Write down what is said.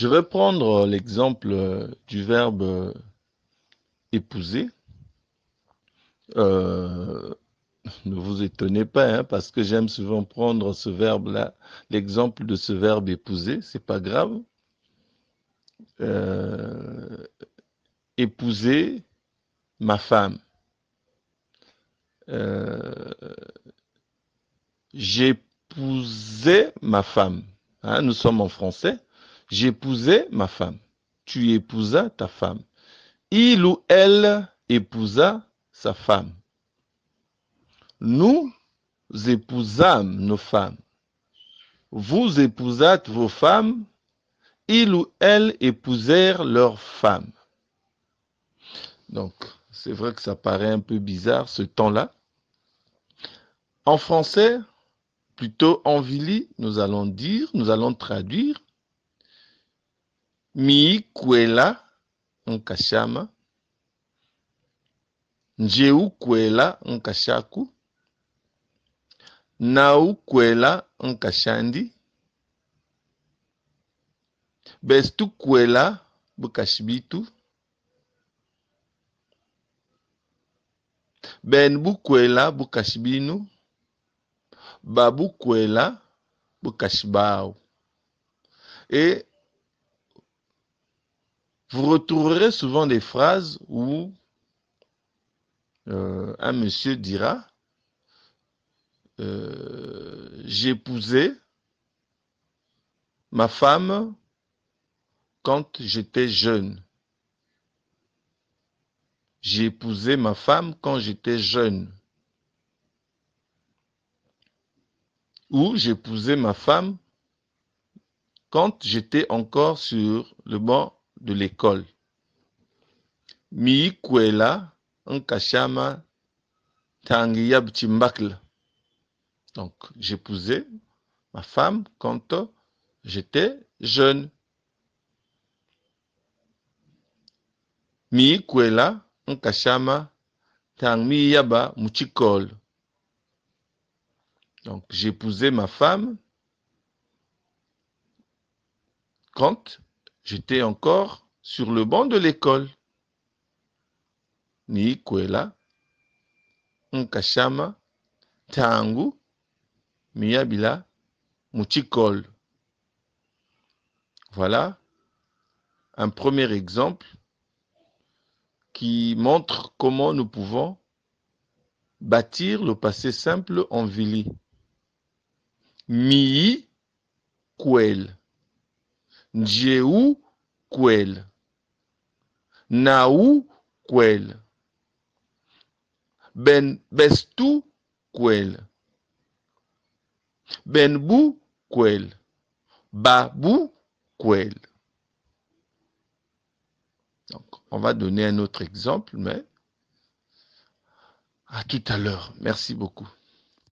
Je vais prendre euh, l'exemple euh, du verbe euh, épouser. ne vous étonnez pas, hein, parce que j'aime souvent prendre ce verbe-là, l'exemple de ce verbe épouser, c'est pas grave. épouser ma femme. Euh, J'épousais ma femme. Hein, nous sommes en français. J'épousai ma femme. Tu épousas ta femme. Il ou elle épousa sa femme. Nous épousâmes nos femmes. Vous épousâtes vos femmes. il ou elle épousèrent leurs femmes. Donc, c'est vrai que ça paraît un peu bizarre ce temps-là. En français, plutôt en vili, nous allons dire, nous allons traduire miikwela nkashama njeukwela nkashaku naukwela nkashandi besi tukwela bukashi bitu bene bukuela bukashi binu babukuela bukashi bawu e Vous retrouverez souvent des phrases où euh, un monsieur dira euh, épousé ma femme quand j'étais jeune. J'ai épousé ma femme quand j'étais jeune. Ou j'épousais ma femme quand j'étais encore sur le banc de l'école. un Nkashama tangiab Timbakl. Donc, j'épousais ma femme quand j'étais jeune. un Nkashama Tangmiyaba Muchikol. Donc, j'épousais ma femme quand j'étais encore sur le banc de l'école. Niikwela, Nkashama, Tangu, Miyabila, Voilà un premier exemple qui montre comment nous pouvons bâtir le passé simple en vili. Mi, ou kwel Naou kwel ben bestu kwel benbu kwel babu kwel. Donc, on va donner un autre exemple, mais à tout à l'heure. Merci beaucoup.